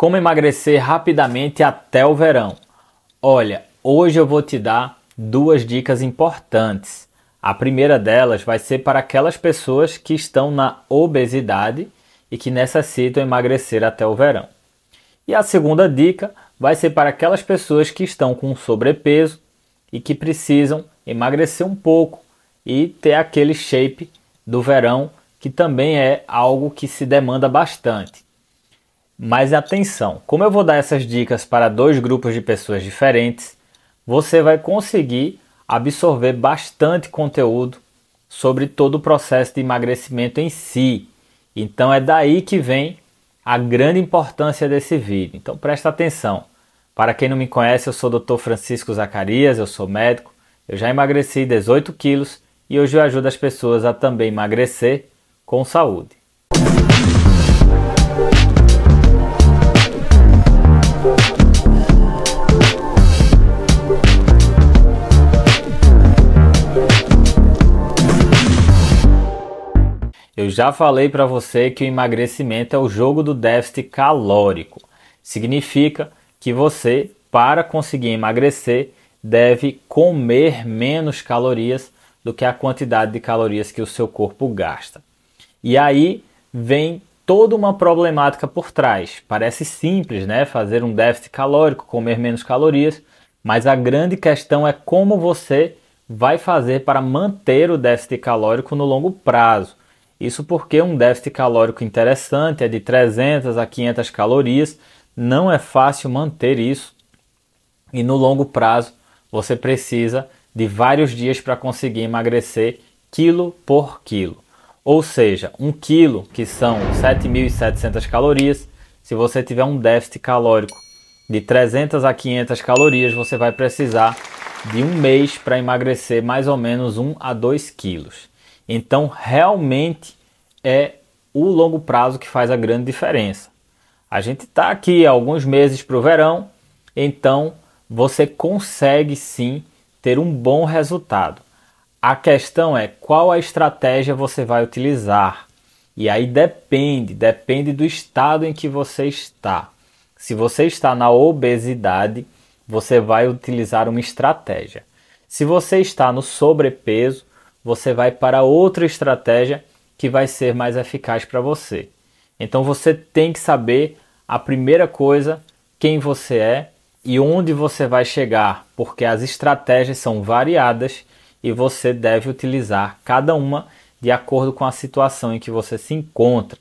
Como emagrecer rapidamente até o verão? Olha, hoje eu vou te dar duas dicas importantes. A primeira delas vai ser para aquelas pessoas que estão na obesidade e que necessitam emagrecer até o verão. E a segunda dica vai ser para aquelas pessoas que estão com sobrepeso e que precisam emagrecer um pouco e ter aquele shape do verão, que também é algo que se demanda bastante. Mas atenção, como eu vou dar essas dicas para dois grupos de pessoas diferentes, você vai conseguir absorver bastante conteúdo sobre todo o processo de emagrecimento em si. Então é daí que vem a grande importância desse vídeo. Então presta atenção. Para quem não me conhece, eu sou o Dr. Francisco Zacarias, eu sou médico, eu já emagreci 18 quilos e hoje eu ajudo as pessoas a também emagrecer com saúde. Eu já falei para você que o emagrecimento é o jogo do déficit calórico. Significa que você, para conseguir emagrecer, deve comer menos calorias do que a quantidade de calorias que o seu corpo gasta. E aí vem toda uma problemática por trás. Parece simples, né? Fazer um déficit calórico, comer menos calorias, mas a grande questão é como você vai fazer para manter o déficit calórico no longo prazo. Isso porque um déficit calórico interessante é de 300 a 500 calorias, não é fácil manter isso e no longo prazo você precisa de vários dias para conseguir emagrecer quilo por quilo. Ou seja, um quilo, que são 7.700 calorias, se você tiver um déficit calórico de 300 a 500 calorias, você vai precisar de um mês para emagrecer mais ou menos 1 a 2 quilos. Então, realmente é o longo prazo que faz a grande diferença. A gente está aqui alguns meses para o verão, então você consegue sim ter um bom resultado. A questão é qual a estratégia você vai utilizar. E aí depende, depende do estado em que você está. Se você está na obesidade, você vai utilizar uma estratégia. Se você está no sobrepeso, você vai para outra estratégia que vai ser mais eficaz para você. Então você tem que saber a primeira coisa quem você é e onde você vai chegar, porque as estratégias são variadas e você deve utilizar cada uma de acordo com a situação em que você se encontra.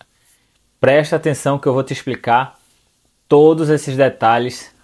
Preste atenção que eu vou te explicar todos esses detalhes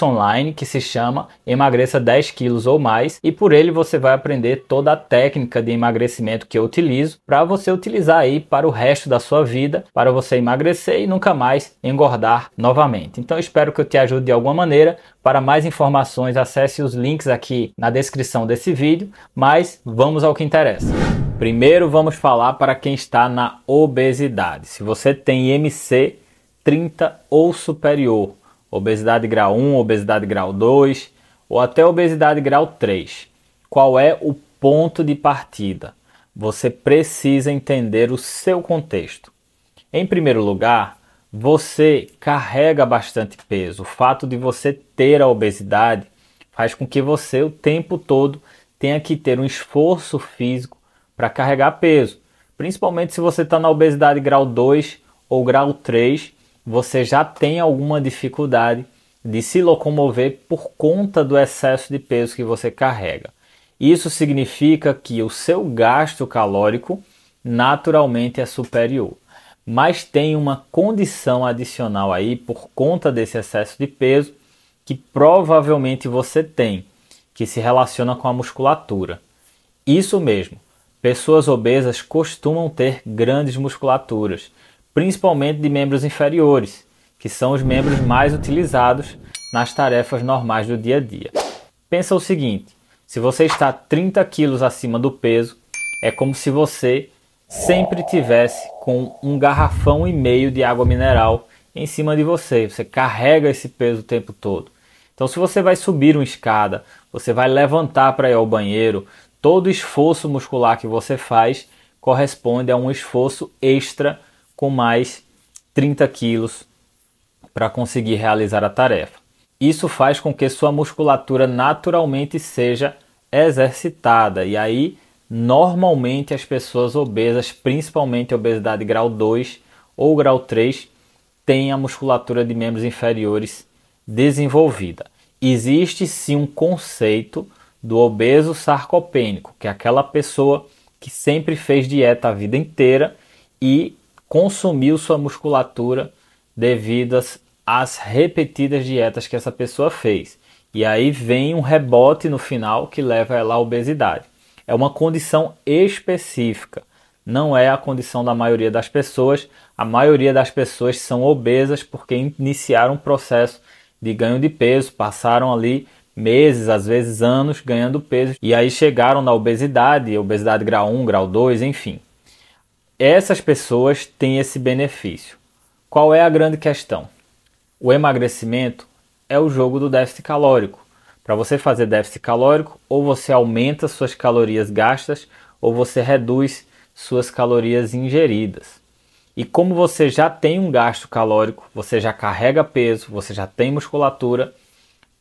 curso online que se chama Emagreça 10 quilos ou mais e por ele você vai aprender toda a técnica de emagrecimento que eu utilizo para você utilizar aí para o resto da sua vida, para você emagrecer e nunca mais engordar novamente. Então espero que eu te ajude de alguma maneira. Para mais informações, acesse os links aqui na descrição desse vídeo, mas vamos ao que interessa. Primeiro vamos falar para quem está na obesidade. Se você tem IMC 30 ou superior obesidade grau 1, obesidade grau 2 ou até obesidade grau 3. Qual é o ponto de partida? Você precisa entender o seu contexto. Em primeiro lugar, você carrega bastante peso. O fato de você ter a obesidade faz com que você o tempo todo tenha que ter um esforço físico para carregar peso, principalmente se você está na obesidade grau 2 ou grau 3 você já tem alguma dificuldade de se locomover por conta do excesso de peso que você carrega. Isso significa que o seu gasto calórico naturalmente é superior, mas tem uma condição adicional aí por conta desse excesso de peso que provavelmente você tem, que se relaciona com a musculatura. Isso mesmo, pessoas obesas costumam ter grandes musculaturas principalmente de membros inferiores, que são os membros mais utilizados nas tarefas normais do dia a dia. Pensa o seguinte: se você está 30 quilos acima do peso, é como se você sempre tivesse com um garrafão e meio de água mineral em cima de você. Você carrega esse peso o tempo todo. Então, se você vai subir uma escada, você vai levantar para ir ao banheiro, todo esforço muscular que você faz corresponde a um esforço extra com mais 30 quilos para conseguir realizar a tarefa. Isso faz com que sua musculatura naturalmente seja exercitada, e aí normalmente as pessoas obesas, principalmente obesidade grau 2 ou grau 3, têm a musculatura de membros inferiores desenvolvida. Existe sim um conceito do obeso sarcopênico, que é aquela pessoa que sempre fez dieta a vida inteira e consumiu sua musculatura devidas às repetidas dietas que essa pessoa fez. E aí vem um rebote no final que leva ela à obesidade. É uma condição específica, não é a condição da maioria das pessoas. A maioria das pessoas são obesas porque iniciaram um processo de ganho de peso, passaram ali meses, às vezes anos ganhando peso e aí chegaram na obesidade, obesidade grau 1, grau 2, enfim essas pessoas têm esse benefício. Qual é a grande questão? O emagrecimento é o jogo do déficit calórico. Para você fazer déficit calórico, ou você aumenta suas calorias gastas, ou você reduz suas calorias ingeridas. E como você já tem um gasto calórico, você já carrega peso, você já tem musculatura,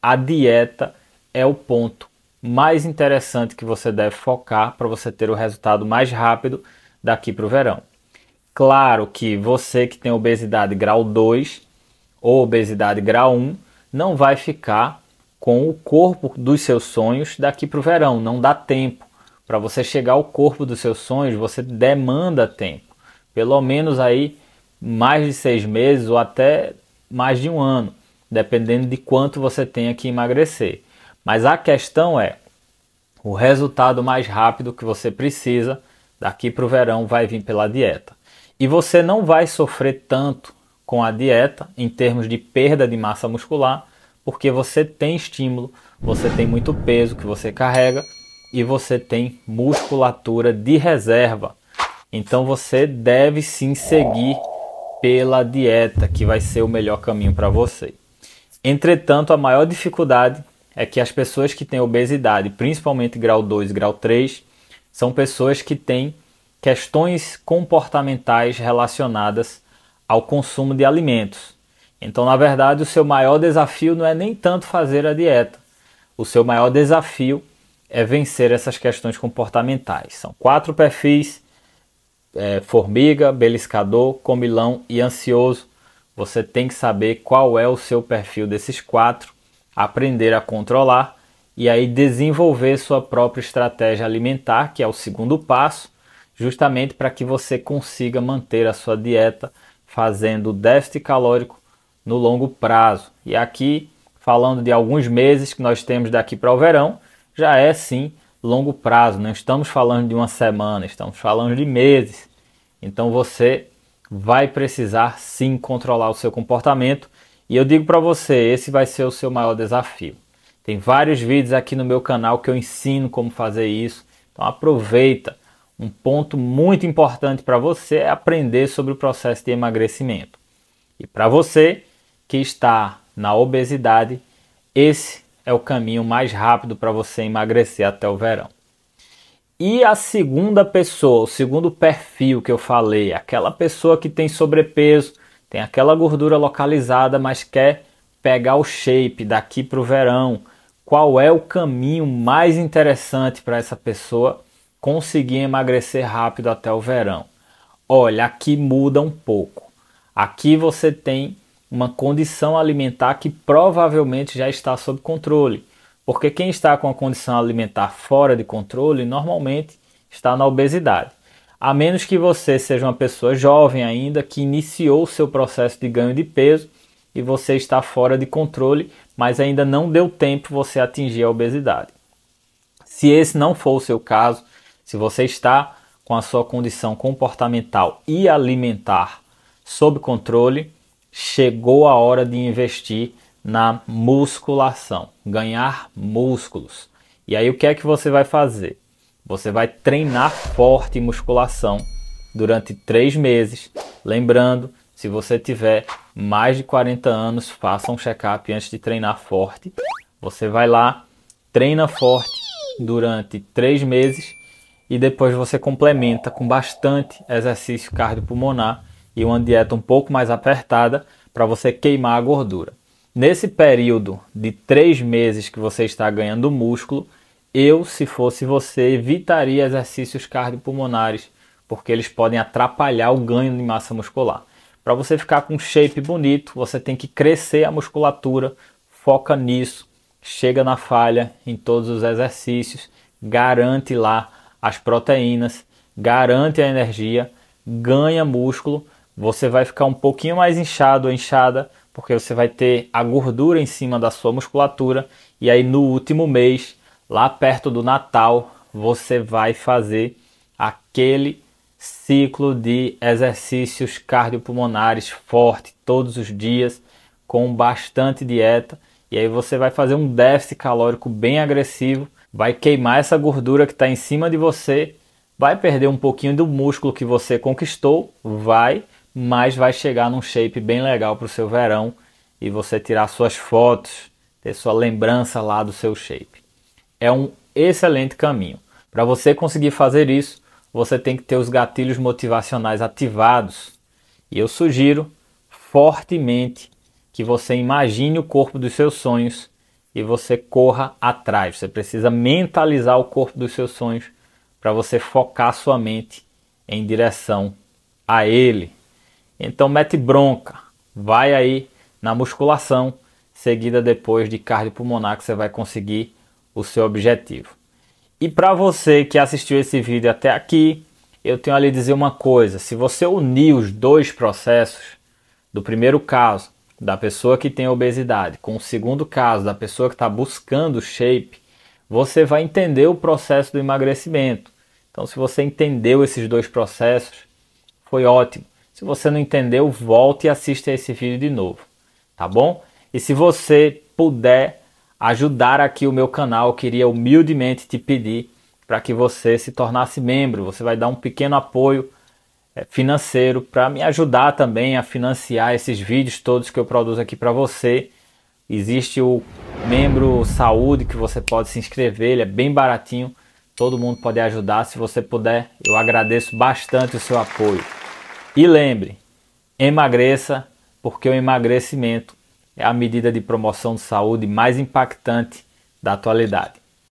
a dieta é o ponto mais interessante que você deve focar para você ter o resultado mais rápido daqui para o verão. Claro que você que tem obesidade grau 2 ou obesidade grau 1 não vai ficar com o corpo dos seus sonhos daqui para o verão, não dá tempo. Para você chegar ao corpo dos seus sonhos, você demanda tempo. Pelo menos aí mais de seis meses ou até mais de um ano, dependendo de quanto você tenha que emagrecer. Mas a questão é o resultado mais rápido que você precisa Daqui para o verão vai vir pela dieta. E você não vai sofrer tanto com a dieta em termos de perda de massa muscular, porque você tem estímulo, você tem muito peso que você carrega e você tem musculatura de reserva. Então você deve sim seguir pela dieta, que vai ser o melhor caminho para você. Entretanto, a maior dificuldade é que as pessoas que têm obesidade, principalmente grau 2 grau 3, são pessoas que têm questões comportamentais relacionadas ao consumo de alimentos. Então, na verdade, o seu maior desafio não é nem tanto fazer a dieta. O seu maior desafio é vencer essas questões comportamentais. São quatro perfis: é, formiga, beliscador, comilão e ansioso. Você tem que saber qual é o seu perfil desses quatro, aprender a controlar e aí desenvolver sua própria estratégia alimentar, que é o segundo passo, justamente para que você consiga manter a sua dieta fazendo déficit calórico no longo prazo. E aqui, falando de alguns meses que nós temos daqui para o verão, já é sim longo prazo, não estamos falando de uma semana, estamos falando de meses. Então você vai precisar sim controlar o seu comportamento, e eu digo para você, esse vai ser o seu maior desafio. Tem vários vídeos aqui no meu canal que eu ensino como fazer isso. Então aproveita. Um ponto muito importante para você é aprender sobre o processo de emagrecimento. E para você que está na obesidade, esse é o caminho mais rápido para você emagrecer até o verão. E a segunda pessoa, o segundo perfil que eu falei, aquela pessoa que tem sobrepeso, tem aquela gordura localizada, mas quer pegar o shape daqui para o verão, qual é o caminho mais interessante para essa pessoa conseguir emagrecer rápido até o verão. Olha, aqui muda um pouco. Aqui você tem uma condição alimentar que provavelmente já está sob controle, porque quem está com a condição alimentar fora de controle normalmente está na obesidade. A menos que você seja uma pessoa jovem ainda que iniciou o seu processo de ganho de peso e você está fora de controle mas ainda não deu tempo você atingir a obesidade. Se esse não for o seu caso, se você está com a sua condição comportamental e alimentar sob controle, chegou a hora de investir na musculação, ganhar músculos. E aí o que é que você vai fazer? Você vai treinar forte musculação durante três meses, lembrando se você tiver mais de 40 anos, faça um check-up antes de treinar forte. Você vai lá, treina forte durante três meses e depois você complementa com bastante exercício cardiopulmonar e uma dieta um pouco mais apertada para você queimar a gordura. Nesse período de três meses que você está ganhando músculo, eu, se fosse você, evitaria exercícios cardiopulmonares, porque eles podem atrapalhar o ganho de massa muscular. Para você ficar com um shape bonito, você tem que crescer a musculatura, foca nisso, chega na falha em todos os exercícios, garante lá as proteínas, garante a energia, ganha músculo, você vai ficar um pouquinho mais inchado ou inchada, porque você vai ter a gordura em cima da sua musculatura e aí no último mês, lá perto do Natal, você vai fazer aquele ciclo de exercícios cardiopulmonares forte todos os dias, com bastante dieta, e aí você vai fazer um déficit calórico bem agressivo, vai queimar essa gordura que está em cima de você, vai perder um pouquinho do músculo que você conquistou, vai, mas vai chegar num shape bem legal para o seu verão e você tirar suas fotos, ter sua lembrança lá do seu shape. É um excelente caminho. Para você conseguir fazer isso, você tem que ter os gatilhos motivacionais ativados. E eu sugiro fortemente que você imagine o corpo dos seus sonhos e você corra atrás. Você precisa mentalizar o corpo dos seus sonhos para você focar sua mente em direção a ele. Então mete bronca, vai aí na musculação, seguida depois de cardiopulmonar que você vai conseguir o seu objetivo. E para você que assistiu esse vídeo até aqui, eu tenho a lhe dizer uma coisa: se você unir os dois processos, do primeiro caso da pessoa que tem obesidade com o segundo caso da pessoa que está buscando shape, você vai entender o processo do emagrecimento. Então, se você entendeu esses dois processos, foi ótimo. Se você não entendeu, volte e assista esse vídeo de novo, tá bom? E se você puder ajudar aqui o meu canal, eu queria humildemente te pedir para que você se tornasse membro. Você vai dar um pequeno apoio eh, financeiro para me ajudar também a financiar esses vídeos todos que eu produzo aqui para você. Existe o membro saúde que você pode se inscrever, ele é bem baratinho. Todo mundo pode ajudar se você puder. Eu agradeço bastante o seu apoio. E lembre, emagreça, porque o emagrecimento é a medida de promoção de saúde mais impactante da atualidade.